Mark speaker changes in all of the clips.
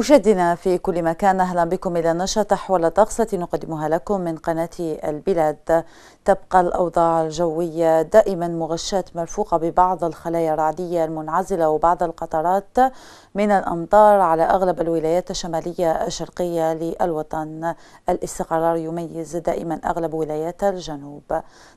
Speaker 1: مشاهدينا في كل مكان اهلا بكم الى نشره حول الطقس التي نقدمها لكم من قناه البلاد تبقى الاوضاع الجويه دائما مغشاه مرفوقه ببعض الخلايا الرعديه المنعزله وبعض القطرات من الامطار على اغلب الولايات الشماليه الشرقيه للوطن الاستقرار يميز دائما اغلب ولايات الجنوب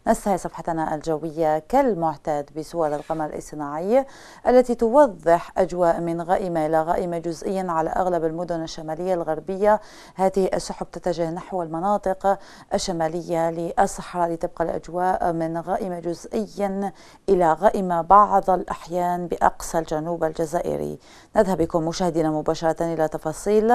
Speaker 1: نستهل صفحتنا الجويه كالمعتاد بصور القمر الصناعي التي توضح اجواء من غائمه الى غائمه جزئيا على اغلب أغلب المدن الشمالية الغربية هذه السحب تتجه نحو المناطق الشمالية للصحراء لتبقى الأجواء من غائمة جزئيا إلى غائمة بعض الأحيان بأقصى الجنوب الجزائري نذهب بكم مشاهدينا مباشرة إلى تفاصيل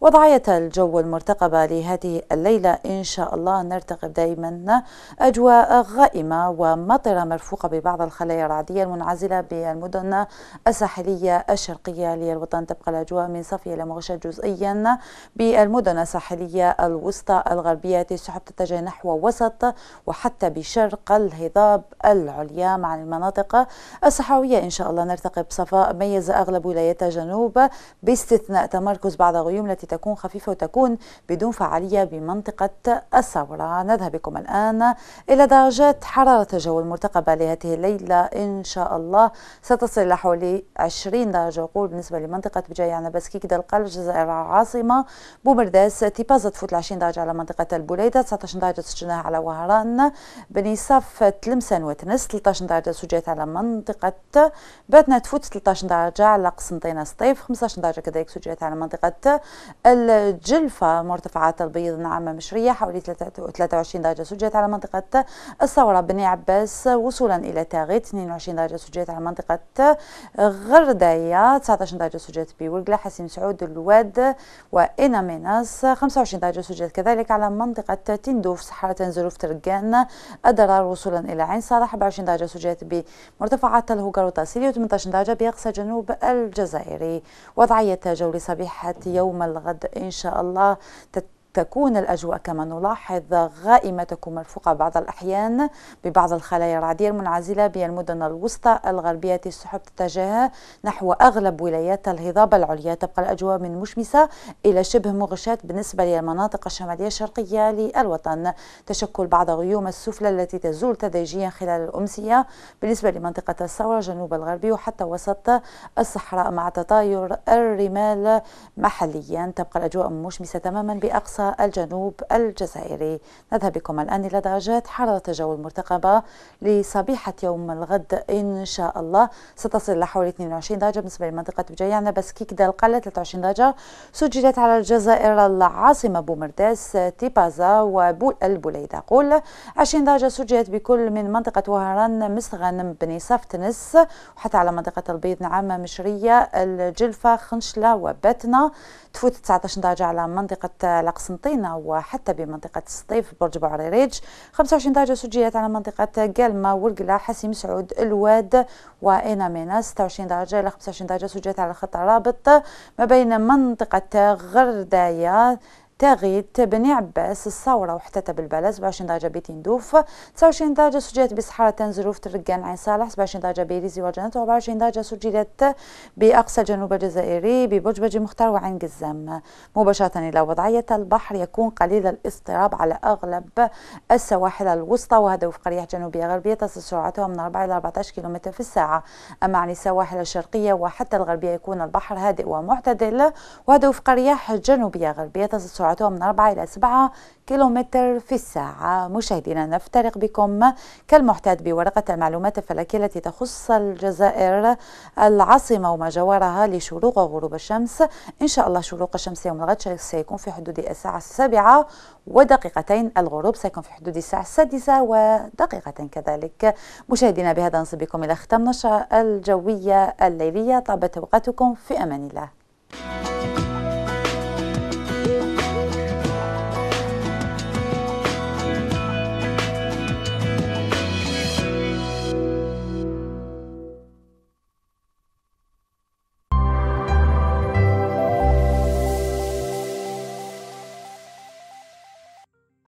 Speaker 1: وضعية الجو المرتقبة لهذه الليلة إن شاء الله نرتقب دائما أجواء غائمة ومطرة مرفوقة ببعض الخلايا الرعدية المنعزلة بالمدن الساحلية الشرقية للوطن تبقى الأجواء من صفي الضعف لمغشى جزئيا بالمدن الساحلية الوسطى الغربية السحب تتجه نحو وسط وحتى بشرق الهضاب العليا مع المناطق الصحراوية إن شاء الله نرتقي بصفاء ميز أغلب ولايات جنوب باستثناء تمركز بعض الغيوم التي تكون خفيفة وتكون بدون فعالية بمنطقة الثورة نذهب بكم الآن إلى درجات حرارة الجو المرتقبة لهذه الليلة إن شاء الله ستصل إلى حوالي 20 درجة وقول بالنسبة لمنطقة بجاي بسكيك القلب الجزائر العاصمة بومرداس تيبازا تفوت 20 درجة على منطقة البوليدة 19 درجة سجناها على وهران بني صف تلمسان وتنس 13 درجة سجات على منطقة باتنا تفوت 13 درجة على قسنطينة سطيف 15 درجة كذلك سجات على منطقة الجلفة مرتفعات البيض نعمة مشرية حوالي 23 درجة سجات على منطقة الثورة بني عباس وصولا إلى تاغيت 22 درجة سجات على منطقة غرداية 19 درجة سجات بورقلة حسين سعود سعود الواد وإنا ميناس 25 درجة سجلت كذلك على منطقة تندوف صحراء زروف ترجان الدرار وصولا إلى عين صالح 24 درجة سجلت بمرتفعات الهوجر وتاسيلي و18 درجة بأقصى جنوب الجزائري وضعية جولة صبيحة يوم الغد إن شاء الله تت تكون الأجواء كما نلاحظ غائمة تكون مرفوقة بعض الأحيان ببعض الخلايا الرعدية المنعزلة بالمدن الوسطى الغربية السحب تتجه نحو أغلب ولايات الهضاب العليا تبقى الأجواء من مشمسة إلى شبه مغشاة بالنسبة للمناطق الشمالية الشرقية للوطن تشكل بعض غيوم السفلى التي تزول تدريجيا خلال الأمسية بالنسبة لمنطقة الثورة جنوب الغربي وحتى وسط الصحراء مع تطاير الرمال محليا تبقى الأجواء مشمسة تماما بأقصى الجنوب الجزائري نذهب بكم الآن إلى درجات حرارة الجو المرتقبة لصبيحة يوم الغد إن شاء الله ستصل لحوالي 22 درجة بالنسبة لمنطقة بجيانة بس دالقلة القلة 23 درجة سجلت على الجزائر العاصمة بومرداس تيبازا والبوليدة قول 20 درجة سجلت بكل من منطقة وهران مسغن بني صفتنس وحتى على منطقة البيض نعامة مشرية الجلفة خنشلة وبتنا تفوت 19 درجة على منطقة الأقصى قسنطينة وحتى بمنطقة السطيف برج بعريريج 25 درجة سجلت على منطقة قلمة ورقلة حسيم سعود الواد مينا 26 درجة إلى 25 درجة سجلت على خط الرابط ما بين منطقة غردايا تاغيت بني عباس الثورة وحتى بالبلد 27 درجة بيتين دوف 29 درجة سجلت بسحارة تنزروف ترقان عين صالح 27 درجة بيريزي وجنات 24 درجة سجلت بأقصى الجنوب الجزائري ببجبج مختار وعين قزام مباشرة إلى وضعية البحر يكون قليل الاضطراب على أغلب السواحل الوسطى وهذا وفق رياح جنوبية غربية تصل سرعتها من 4 إلى 14 كم في الساعة أما عن السواحل الشرقية وحتى الغربية يكون البحر هادئ ومعتدل وهذا وفق رياح جنوبية غربية تصل سرعتها من 4 إلى 7 كيلومتر في الساعة مشاهدينا نفترق بكم كالمعتاد بورقة المعلومات الفلكية التي تخص الجزائر العاصمة وما جوارها لشروق وغروب الشمس إن شاء الله شروق الشمس يوم الغد سيكون في حدود الساعة السابعة ودقيقتين الغروب سيكون في حدود الساعة السادسة ودقيقتين كذلك مشاهدينا بهذا نصل بكم إلى ختام نشرة الجوية الليلية طابت أوقاتكم في أمان الله